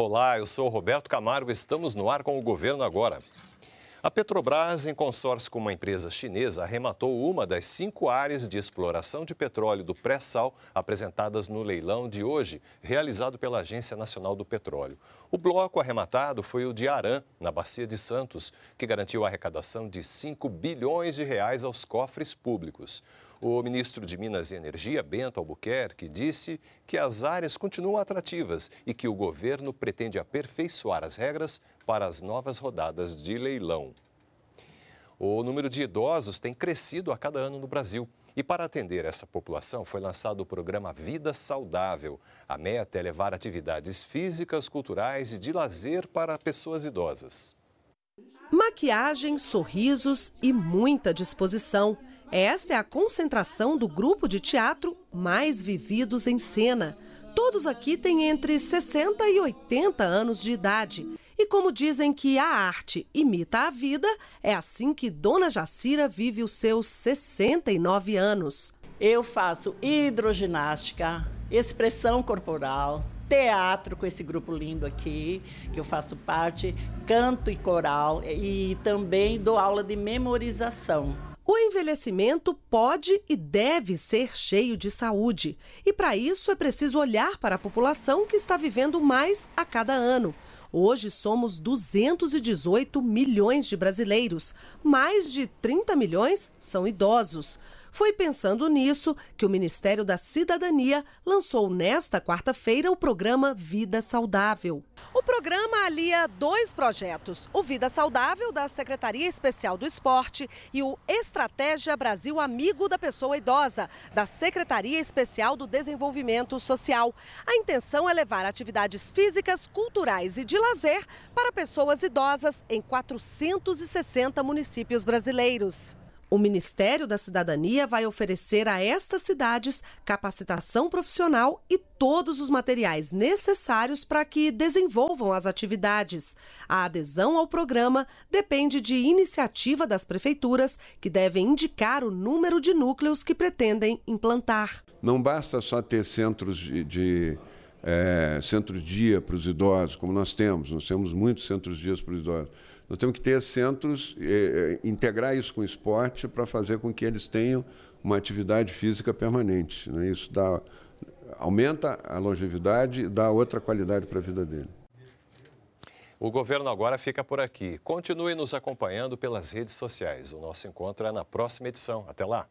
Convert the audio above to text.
Olá, eu sou Roberto Camargo. Estamos no ar com o Governo Agora. A Petrobras, em consórcio com uma empresa chinesa, arrematou uma das cinco áreas de exploração de petróleo do pré-sal apresentadas no leilão de hoje, realizado pela Agência Nacional do Petróleo. O bloco arrematado foi o de Aran, na Bacia de Santos, que garantiu a arrecadação de 5 bilhões de reais aos cofres públicos. O ministro de Minas e Energia, Bento Albuquerque, disse que as áreas continuam atrativas e que o governo pretende aperfeiçoar as regras para as novas rodadas de leilão. O número de idosos tem crescido a cada ano no Brasil. E para atender essa população, foi lançado o programa Vida Saudável. A meta é levar atividades físicas, culturais e de lazer para pessoas idosas. Maquiagem, sorrisos e muita disposição. Esta é a concentração do grupo de teatro mais vividos em cena. Todos aqui têm entre 60 e 80 anos de idade e como dizem que a arte imita a vida, é assim que Dona Jacira vive os seus 69 anos. Eu faço hidroginástica, expressão corporal, teatro com esse grupo lindo aqui, que eu faço parte, canto e coral e também dou aula de memorização. O envelhecimento pode e deve ser cheio de saúde. E para isso é preciso olhar para a população que está vivendo mais a cada ano. Hoje somos 218 milhões de brasileiros, mais de 30 milhões são idosos. Foi pensando nisso que o Ministério da Cidadania lançou nesta quarta-feira o programa Vida Saudável. O programa alia dois projetos: o Vida Saudável da Secretaria Especial do Esporte e o Estratégia Brasil Amigo da Pessoa Idosa, da Secretaria Especial do Desenvolvimento Social. A intenção é levar atividades físicas, culturais e de lazer para pessoas idosas em 460 municípios brasileiros. O Ministério da Cidadania vai oferecer a estas cidades capacitação profissional e todos os materiais necessários para que desenvolvam as atividades. A adesão ao programa depende de iniciativa das prefeituras, que devem indicar o número de núcleos que pretendem implantar. Não basta só ter centros de, de é, centro-dia para os idosos, como nós temos, nós temos muitos centros-dias para os idosos nós temos que ter centros, eh, integrar isso com o esporte para fazer com que eles tenham uma atividade física permanente. Né? Isso dá, aumenta a longevidade e dá outra qualidade para a vida dele. O governo agora fica por aqui. Continue nos acompanhando pelas redes sociais. O nosso encontro é na próxima edição. Até lá!